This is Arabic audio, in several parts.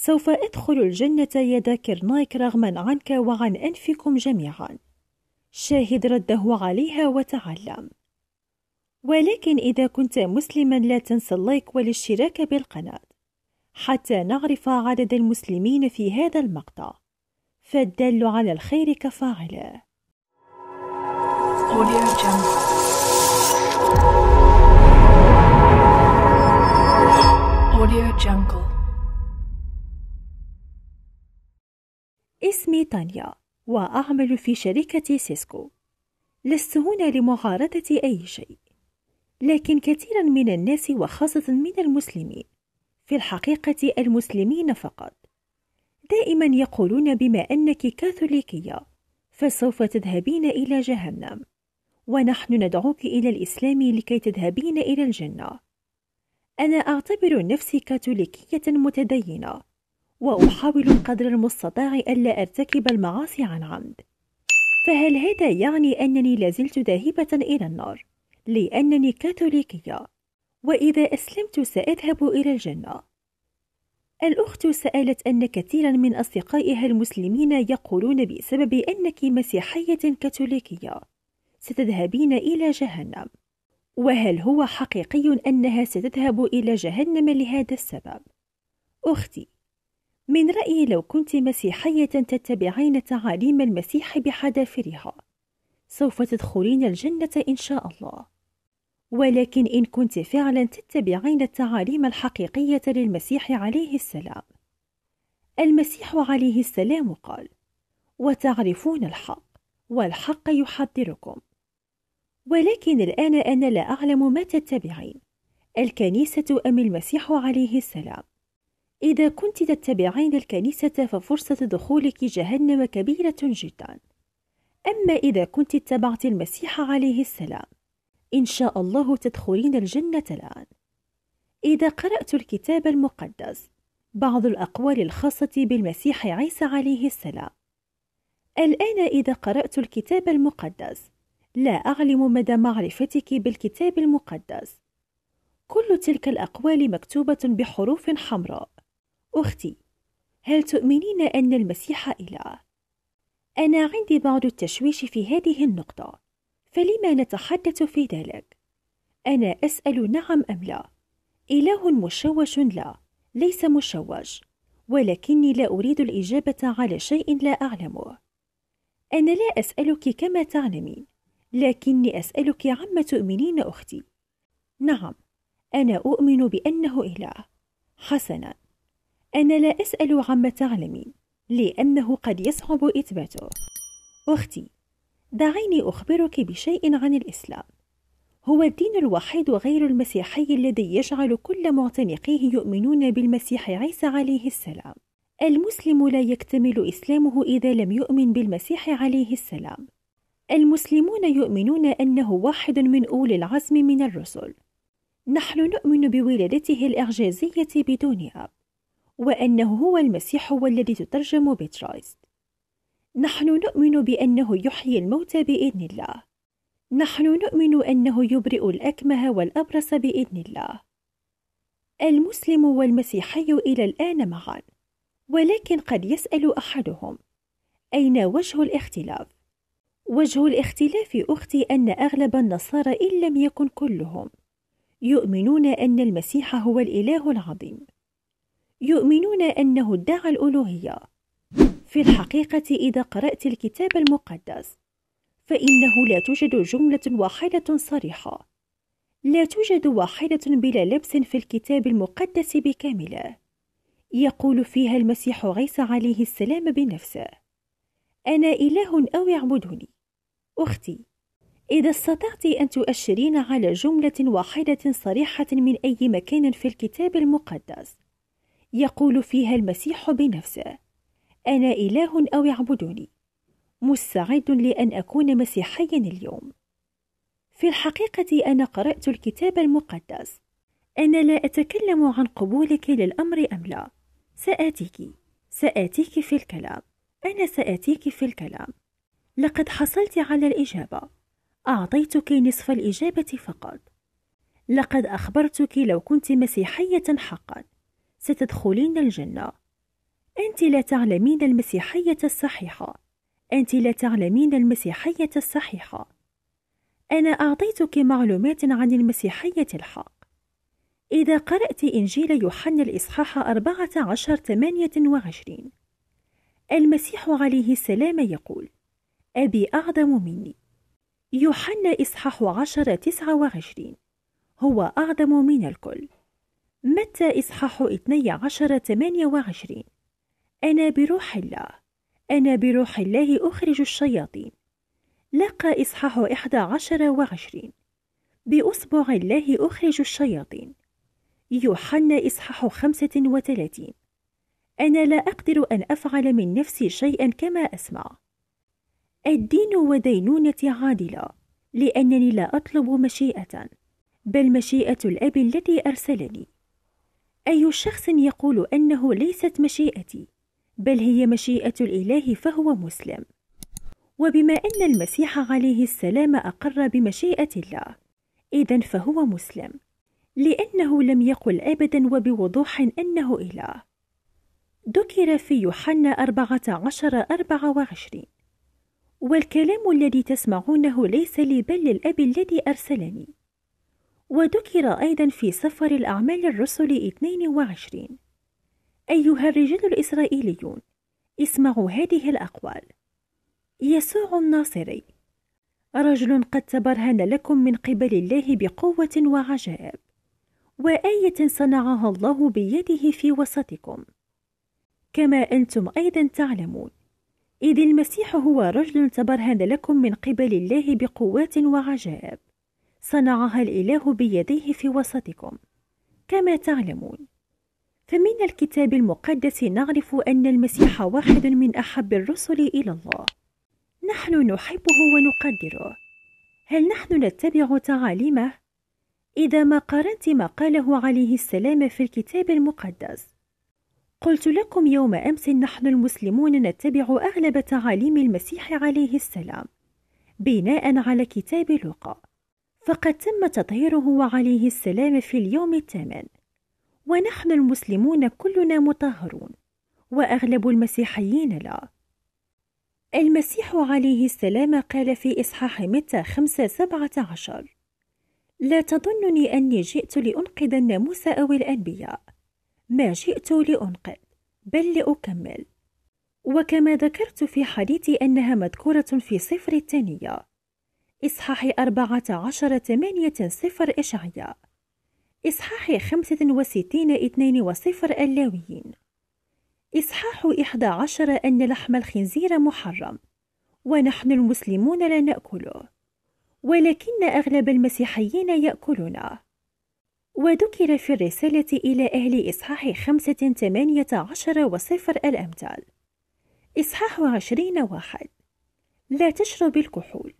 سوف أدخل الجنة يا نايك رغما عنك وعن أنفكم جميعا شاهد رده عليها وتعلم ولكن إذا كنت مسلما لا تنسى اللايك والاشتراك بالقناة حتى نعرف عدد المسلمين في هذا المقطع فالدل على الخير كفاعله Audio Jungle. Audio Jungle. اسمي تانيا وأعمل في شركة سيسكو لست هنا لمعارضة أي شيء لكن كثيرا من الناس وخاصة من المسلمين في الحقيقة المسلمين فقط دائما يقولون بما أنك كاثوليكية فسوف تذهبين إلى جهنم ونحن ندعوك إلى الإسلام لكي تذهبين إلى الجنة أنا أعتبر نفسي كاثوليكية متدينة وأحاول قدر المستطاع ألا أرتكب المعاصي عن عمد فهل هذا يعني أنني لازلت ذاهبة إلى النار لأنني كاثوليكية وإذا أسلمت سأذهب إلى الجنة الأخت سألت أن كثيرا من أصدقائها المسلمين يقولون بسبب أنك مسيحية كاثوليكية ستذهبين إلى جهنم وهل هو حقيقي أنها ستذهب إلى جهنم لهذا السبب؟ أختي من رأيي لو كنت مسيحية تتبعين تعاليم المسيح بحذافرها سوف تدخلين الجنة إن شاء الله ولكن إن كنت فعلا تتبعين التعاليم الحقيقية للمسيح عليه السلام المسيح عليه السلام قال وتعرفون الحق والحق يحضركم ولكن الآن أنا لا أعلم ما تتبعين الكنيسة أم المسيح عليه السلام إذا كنت تتبعين الكنيسة ففرصة دخولك جهنم كبيرة جدا أما إذا كنت اتبعت المسيح عليه السلام إن شاء الله تدخلين الجنة الآن إذا قرأت الكتاب المقدس بعض الأقوال الخاصة بالمسيح عيسى عليه السلام الآن إذا قرأت الكتاب المقدس لا أعلم مدى معرفتك بالكتاب المقدس كل تلك الأقوال مكتوبة بحروف حمراء أختي هل تؤمنين أن المسيح إله؟ أنا عندي بعض التشويش في هذه النقطة فلما نتحدث في ذلك؟ أنا أسأل نعم أم لا إله مشوش لا ليس مشوش ولكني لا أريد الإجابة على شيء لا أعلمه أنا لا أسألك كما تعلمين لكني أسألك عما تؤمنين أختي نعم أنا أؤمن بأنه إله حسنا أنا لا أسأل عما تعلمين لأنه قد يصعب إثباته أختي دعيني أخبرك بشيء عن الإسلام هو الدين الوحيد غير المسيحي الذي يجعل كل معتنقيه يؤمنون بالمسيح عيسى عليه السلام المسلم لا يكتمل إسلامه إذا لم يؤمن بالمسيح عليه السلام المسلمون يؤمنون أنه واحد من أولي العزم من الرسل نحن نؤمن بولادته الإعجازية بدون أب وأنه هو المسيح هو الذي تترجم بترايست نحن نؤمن بأنه يحيي الموتى بإذن الله نحن نؤمن أنه يبرئ الأكمه والأبرص بإذن الله المسلم والمسيحي إلى الآن معا ولكن قد يسأل أحدهم أين وجه الاختلاف؟ وجه الاختلاف أختي أن أغلب النصارى إن لم يكن كلهم يؤمنون أن المسيح هو الإله العظيم يؤمنون أنه ادعى الألوهية في الحقيقة إذا قرأت الكتاب المقدس فإنه لا توجد جملة واحدة صريحة لا توجد واحدة بلا لبس في الكتاب المقدس بكامله يقول فيها المسيح عيسى عليه السلام بنفسه أنا إله أو اعبدني أختي إذا استطعت أن تؤشرين على جملة واحدة صريحة من أي مكان في الكتاب المقدس يقول فيها المسيح بنفسه انا اله او اعبدوني مستعد لان اكون مسيحيا اليوم في الحقيقه انا قرات الكتاب المقدس انا لا اتكلم عن قبولك للامر ام لا ساتيك ساتيك في الكلام انا ساتيك في الكلام لقد حصلت على الاجابه اعطيتك نصف الاجابه فقط لقد اخبرتك لو كنت مسيحيه حقا ستدخلين الجنة أنت لا تعلمين المسيحية الصحيحة أنت لا تعلمين المسيحية الصحيحة أنا أعطيتك معلومات عن المسيحية الحق إذا قرأت إنجيل يوحنا الإصحاح 14 28 المسيح عليه السلام يقول أبي أعظم مني يوحنا إصحاح 10 29 هو أعظم من الكل متى إصحاح 12 28 أنا بروح الله أنا بروح الله أخرج الشياطين لقى إصحاح 11 وعشرين بأصبع الله أخرج الشياطين يوحنا إصحاح 35 أنا لا أقدر أن أفعل من نفسي شيئا كما أسمع الدين ودينونة عادلة لأنني لا أطلب مشيئة بل مشيئة الأب الذي أرسلني أي شخص يقول أنه ليست مشيئتي بل هي مشيئة الإله فهو مسلم وبما أن المسيح عليه السلام أقر بمشيئة الله إذا فهو مسلم لأنه لم يقل أبدا وبوضوح أنه إله ذكر في يوحنا 14 24 والكلام الذي تسمعونه ليس لي بل للأب الذي أرسلني وذكر أيضا في سفر الأعمال الرسل 22 أيها الرجال الإسرائيليون اسمعوا هذه الأقوال يسوع الناصري رجل قد تبرهن لكم من قبل الله بقوة وعجائب وآية صنعها الله بيده في وسطكم كما أنتم أيضا تعلمون إذ المسيح هو رجل تبرهن لكم من قبل الله بقوات وعجائب صنعها الإله بيديه في وسطكم كما تعلمون فمن الكتاب المقدس نعرف أن المسيح واحد من أحب الرسل إلى الله نحن نحبه ونقدره هل نحن نتبع تعاليمه إذا ما قارنت ما قاله عليه السلام في الكتاب المقدس قلت لكم يوم أمس نحن المسلمون نتبع أغلب تعاليم المسيح عليه السلام بناء على كتاب لوقا فقد تم تطهيره عليه السلام في اليوم الثامن ونحن المسلمون كلنا مطهرون واغلب المسيحيين لا المسيح عليه السلام قال في اصحاح متى خمسة سبعة عشر لا تظنني اني جئت لانقذ الناموس او الانبياء ما جئت لانقذ بل لاكمل وكما ذكرت في حديثي انها مذكوره في سفر التانيه إصحاح أربعة عشر ثمانية صفر إشعياء إصحاح خمسة وستين اثنين وصفر اللاويين إصحاح إحدى عشر أن لحم الخنزير محرم ونحن المسلمون لا نأكله ولكن أغلب المسيحيين يأكلونه وذكر في الرسالة إلى أهل إصحاح خمسة ثمانية عشر وصفر الأمثال إصحاح عشرين واحد لا تشرب الكحول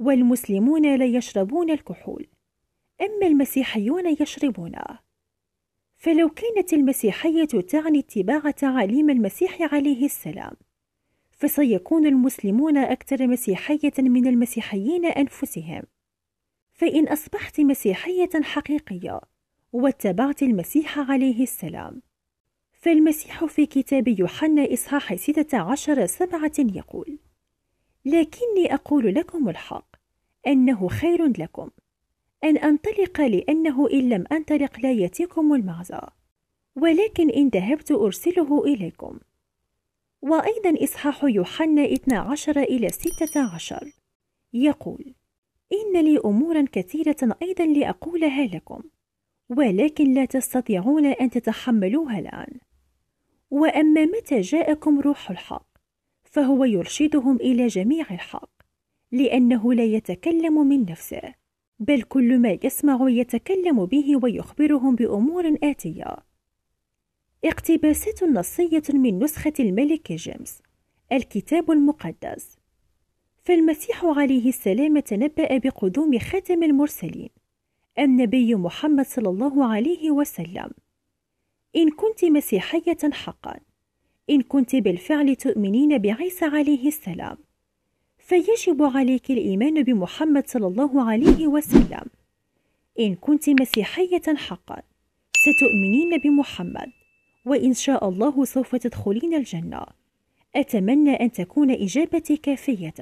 والمسلمون لا يشربون الكحول أما المسيحيون يشربونه فلو كانت المسيحية تعني اتباع تعاليم المسيح عليه السلام فسيكون المسلمون أكثر مسيحية من المسيحيين أنفسهم فإن أصبحت مسيحية حقيقية واتبعت المسيح عليه السلام فالمسيح في كتاب يوحنا إصحاح 16 سبعة يقول لكني أقول لكم الحق أنه خير لكم أن أنطلق لأنه إن لم أنطلق لا يأتيكم المغزى ولكن إن ذهبت أرسله إليكم وأيضا إصحاح يوحنا 12 إلى 16 يقول إن لي أمورا كثيرة أيضا لأقولها لكم ولكن لا تستطيعون أن تتحملوها الآن وأما متى جاءكم روح الحق فهو يرشدهم إلى جميع الحق لأنه لا يتكلم من نفسه، بل كل ما يسمع يتكلم به ويخبرهم بأمور آتية. اقتباسات نصية من نسخة الملك جيمس الكتاب المقدس فالمسيح عليه السلام تنبأ بقدوم خاتم المرسلين النبي محمد صلى الله عليه وسلم إن كنت مسيحية حقا إن كنت بالفعل تؤمنين بعيسى عليه السلام فيجب عليك الإيمان بمحمد صلى الله عليه وسلم إن كنت مسيحية حقا ستؤمنين بمحمد وإن شاء الله سوف تدخلين الجنة أتمنى أن تكون إجابتي كافية